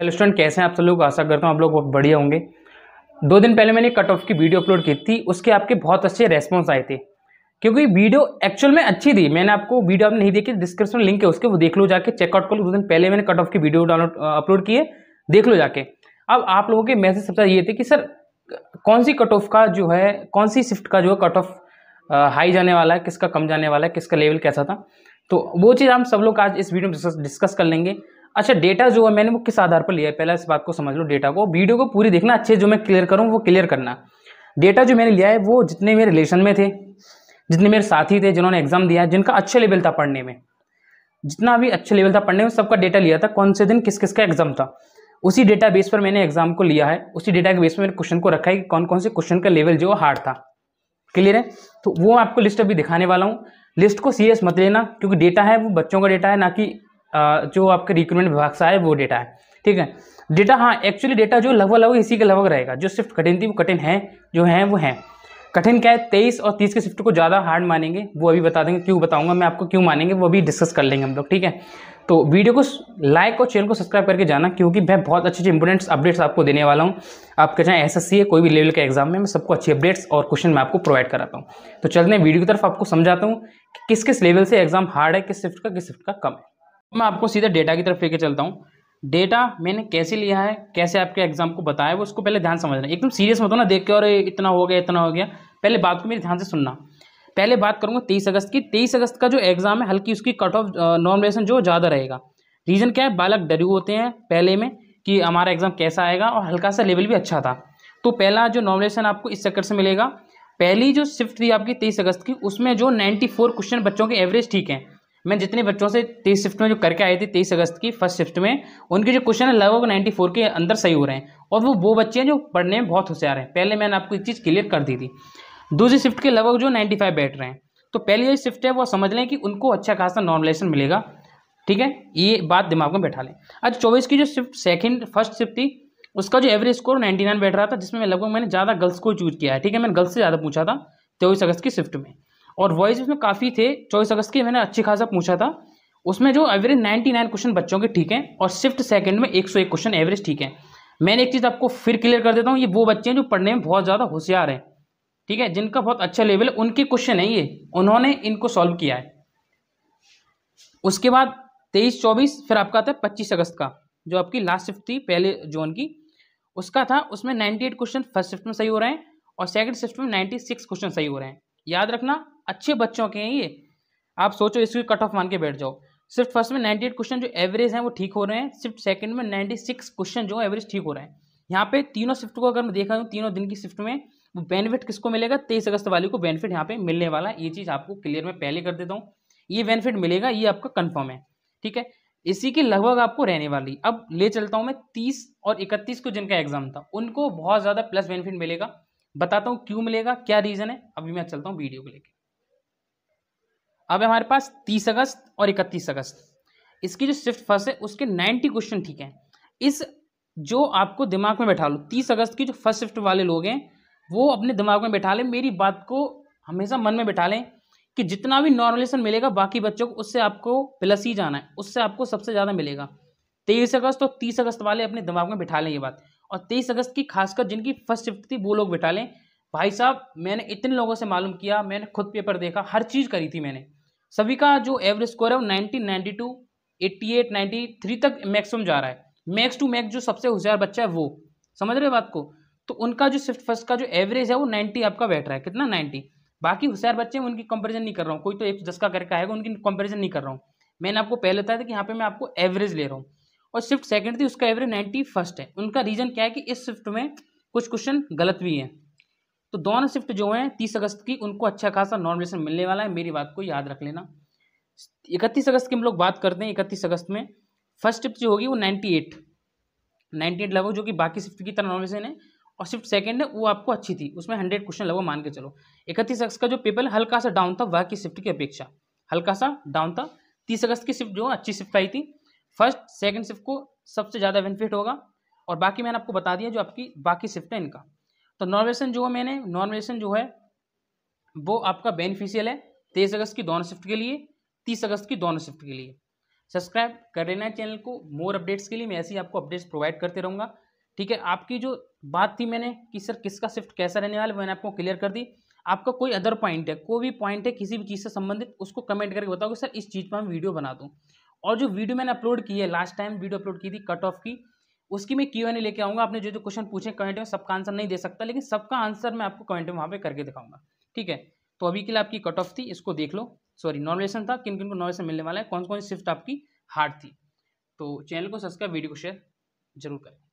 hello student कैसे हैं आप सब लोग आशा करता हूँ आप लोग बहुत बढ़िया होंगे दो दिन पहले मैंने कट ऑफ की वीडियो अपलोड की थी उसके आपके बहुत अच्छे रेस्पॉन्स आए थे क्योंकि वीडियो एक्चुअल में अच्छी थी मैंने आपको वीडियो आपने नहीं देखी डिस्क्रिप्शन लिंक है उसके वो देख लो जाके चेकआउट कर लो दो दिन पहले मैंने कट ऑफ की वीडियो डाउनलोड अपलोड की है देख लो जाके अब आप लोगों के मैसेज सबसे ये थे कि सर कौन सी कट ऑफ का जो है कौन सी शिफ्ट का जो है कट ऑफ हाई जाने वाला है किसका कम जाने वाला है किसका लेवल कैसा था तो वो चीज़ हम सब लोग आज इस वीडियो में डिस्कस कर लेंगे अच्छा डेटा जो है मैंने वो किस आधार पर लिया है पहले इस बात को समझ लो डेटा को वीडियो को पूरी देखना अच्छे जो मैं क्लियर करूँ वो क्लियर करना डेटा जो मैंने लिया है वो जितने मेरे रिलेशन में थे जितने मेरे साथी थे जिन्होंने एग्जाम दिया जिनका अच्छे लेवल था पढ़ने में जितना भी अच्छे लेवल था पढ़ने में सबका डेटा लिया था कौन से दिन किस किस का एग्जाम था उसी डेटा बेस पर मैंने एग्जाम को लिया है उसी डेटा के बेस पर मैंने क्वेश्चन को रखा है कि कौन कौन से क्वेश्चन का लेवल जो हार्ड था क्लियर है तो वो आपको लिस्ट अभी दिखाने वाला हूँ लिस्ट को सीरियस मत लेना क्योंकि डेटा है वो बच्चों का डेटा है ना कि जो आपके रिक्रूटमेंट विभाग से आए वो डेटा है ठीक है डेटा हाँ एक्चुअली डेटा जो लगभग लगभग इसी के लगभग रहेगा जो शिफ्ट कठिन थी वो कठिन है जो है वो है कठिन क्या है तेईस और तीस के शिफ्ट को ज़्यादा हार्ड मानेंगे वो अभी बता देंगे क्यों बताऊंगा मैं आपको क्यों मानेंगे वो अभी डिस्कस कर लेंगे हम लोग ठीक है तो वीडियो को लाइक और चैनल को सब्सक्राइब करके जाना क्योंकि मैं बहुत अच्छे अच्छे इंपोर्टेंट अपडेट्स आपको देने वाला हूँ आपके चाहे एस है कोई भी लेवल के एग्जाम में मैं सबको अच्छी अपडेट्स और क्वेश्चन मैं आपको प्रोवाइड कराता हूँ तो चलते हैं वीडियो की तरफ आपको समझाता हूँ कि किस किस लेवल से एग्जाम हार्ड है किस शिफ्ट का किस शिफ्ट का कम है मैं आपको सीधे डेटा की तरफ लेके चलता हूँ डेटा मैंने कैसे लिया है कैसे आपके एग्जाम को बताया वो उसको पहले ध्यान समझना एकदम सीरियस मत हो ना देख के और इतना हो गया इतना हो गया पहले बात को मेरे ध्यान से सुनना पहले बात करूँगा तेईस अगस्त की तेईस अगस्त का जो एग्ज़ाम है हल्की उसकी कट ऑफ नॉमिनेशन जो ज़्यादा रहेगा रीज़न क्या है बालक डरू होते हैं पहले में कि हमारा एग्ज़ाम कैसा आएगा और हल्का सा लेवल भी अच्छा था तो पहला जो नॉमिनेशन आपको इस चक्कर से मिलेगा पहली जो शिफ्ट थी आपकी तेईस अगस्त की उसमें जो नाइन्टी फोर क्वेश्चन बच्चों के एवरेज ठीक हैं मैं जितने बच्चों से तेईस शिफ्ट में जो करके आई थी तेईस अगस्त की फर्स्ट शिफ्ट में उनके जो क्वेश्चन है लगभग नाइन्टी फोर के अंदर सही हो रहे हैं और वो वो बच्चे हैं जो पढ़ने में बहुत होशियार हैं पहले मैंने आपको एक चीज़ क्लियर कर दी थी दूसरी शिफ्ट के लगभग जो नाइन्टी फाइव बैठ रहे हैं तो पहले जो शिफ्ट है वो समझ लें कि उनको अच्छा खासा नॉर्मलाइजेशन मिलेगा ठीक है ये बात दिमाग में बैठा लें आज चौबीस की जो शिफ्ट सेकंड फर्स्ट शिफ्ट थी उसका जो एवरेज स्कोर नाइन बैठ रहा था जिसमें लगभग मैंने ज़्यादा गर्ल्स को चूज किया है ठीक है मैंने गर्ल्स से ज़्यादा पूछा था चौबीस अगस्त की शिफ्ट में और वॉइस उसमें काफ़ी थे चौबीस अगस्त की मैंने अच्छी खासा पूछा था उसमें जो एवरेज नाइन्टी नाइन क्वेश्चन बच्चों के ठीक हैं और शिफ्ट सेकंड में एक सौ एक क्वेश्चन एवरेज ठीक है मैंने एक चीज़ आपको फिर क्लियर कर देता हूँ ये वो बच्चे हैं जो पढ़ने में बहुत ज़्यादा होशियार हैं ठीक है जिनका बहुत अच्छा लेवल है उनके क्वेश्चन है ये उन्होंने इनको सॉल्व किया है उसके बाद तेईस चौबीस फिर आपका था पच्चीस अगस्त का जो आपकी लास्ट शिफ्ट थी पहले जोन की उसका था उसमें एट क्वेश्चन फर्स्ट शिफ्ट में सही हो रहे हैं और सेकेंड शिफ्ट में सिक्स क्वेश्चन सही हो रहे हैं याद रखना अच्छे बच्चों के हैं ये आप सोचो इसको कट ऑफ मान के बैठ जाओ सिर्फ फर्स्ट में 98 क्वेश्चन जो एवरेज हैं वो ठीक हो रहे हैं सिर्फ सेकंड में 96 क्वेश्चन जो एवरेज ठीक हो रहे हैं यहाँ पे तीनों शिफ्ट को अगर मैं देखा हूँ तीनों दिन की शिफ्ट में वो बेनिफिट किसको मिलेगा तेईस अगस्त वाले को बेनिफिट यहाँ पे मिलने वाला है ये चीज़ आपको क्लियर में पहले कर देता हूँ ये बेनिफिट मिलेगा ये आपका कन्फर्म है ठीक है इसी के लगभग आपको रहने वाली अब ले चलता हूँ मैं तीस और इकतीस को जिनका एग्जाम था उनको बहुत ज़्यादा प्लस बेनिफिट मिलेगा बताता हूँ क्यों मिलेगा क्या रीज़न है अभी मैं चलता हूँ वीडियो को लेकर अब हमारे पास तीस अगस्त और इकतीस अगस्त इसकी जो शिफ्ट फर्स्ट है उसके नाइन्टी क्वेश्चन ठीक हैं इस जो आपको दिमाग में बैठा लो तीस अगस्त की जो फर्स्ट शिफ्ट वाले लोग हैं वो अपने दिमाग में बैठा लें मेरी बात को हमेशा मन में बैठा लें कि जितना भी नॉर्मलेशन मिलेगा बाकी बच्चों को उससे आपको प्लस ही जाना है उससे आपको सबसे ज़्यादा मिलेगा तेईस अगस्त और तीस अगस्त वाले अपने दिमाग में बिठा लें ये बात और तेईस अगस्त की खासकर जिनकी फर्स्ट शिफ्ट थी वो लोग बिठा लें भाई साहब मैंने इतने लोगों से मालूम किया मैंने खुद पेपर देखा हर चीज़ करी थी मैंने सभी का जो एवरेज स्कोर है वो nineteen ninety two eighty eight ninety three तक मैक्सिमम जा रहा है मैक्स टू मैक्स जो सबसे होशियार बच्चा है वो समझ रहे बात को तो उनका जो शिफ्ट फर्स्ट का जो एवरेज है वो नाइन्टी आपका बैठ रहा है कितना नाइन्टी बाकी होशियार बच्चे हैं उनकी कंपेरिजन नहीं कर रहा हूँ कोई तो एक दस का करके आएगा उनकी कंपेरिजन नहीं कर रहा हूँ मैंने आपको पहले बताया था कि यहाँ पे मैं आपको एवरेज ले रहा हूँ और शिफ्ट सेकेंड थी उसका एवरेज नाइन्टी फर्स्ट है उनका रीजन क्या है कि इस शिफ्ट में कुछ क्वेश्चन गलत भी हैं तो दोनों शिफ्ट जो हैं तीस अगस्त की उनको अच्छा खासा नॉमिनेशन मिलने वाला है मेरी बात को याद रख लेना इकतीस अगस्त की हम लोग बात करते हैं इकतीस अगस्त में फर्स्ट शिफ्ट जो होगी वो नाइन्टी एट नाइन्टी एट लगभग जो कि बाकी शिफ्ट की तरह नॉमिनेशन है और शिफ्ट सेकेंड है वो आपको अच्छी थी उसमें हंड्रेड क्वेश्चन लगभग मान के चलो इकतीस अगस्त का जो पेपर हल्का सा डाउन था बाकी शिफ्ट की अपेक्षा हल्का सा डाउन था तीस अगस्त की शिफ्ट जो अच्छी शिफ्ट आई थी फर्स्ट सेकेंड शिफ्ट को सबसे ज़्यादा बेनिफिट होगा और बाकी मैंने आपको बता दिया जो आपकी बाकी शिफ्ट है इनका तो नॉर्मेशन जो है मैंने नॉर्मेशन जो है वो आपका बेनिफिशियल है तेईस अगस्त की दोनों शिफ्ट के लिए तीस अगस्त की दोनों शिफ्ट के लिए सब्सक्राइब कर लेना चैनल को मोर अपडेट्स के लिए मैं ऐसे ही आपको अपडेट्स प्रोवाइड करते रहूँगा ठीक है आपकी जो बात थी मैंने कि सर किसका शिफ्ट कैसा रहने वाला मैंने आपको क्लियर कर दी आपका कोई अदर पॉइंट है कोई भी पॉइंट है किसी भी चीज़ से संबंधित उसको कमेंट करके बताओ कि सर इस चीज़ पर मैं वीडियो बना दूँ और जो वीडियो मैंने अपलोड की है लास्ट टाइम वीडियो अपलोड की थी कट ऑफ की उसकी मैं क्यों लेके आऊँगा आपने जो जो क्वेश्चन पूछे कमेंट में सबका आंसर नहीं दे सकता लेकिन सबका आंसर मैं आपको कमेंट में वहाँ पर करके दिखाऊंगा ठीक है तो अभी के लिए आपकी कट ऑफ थी इसको देख लो सॉरी नॉर्मलेशन था किन किन को नॉर्मलेशन मिलने वाला है कौन कौन सी शिफ्ट आपकी हार्ड थी तो चैनल को सब्सक्राइब वीडियो को शेयर जरूर करें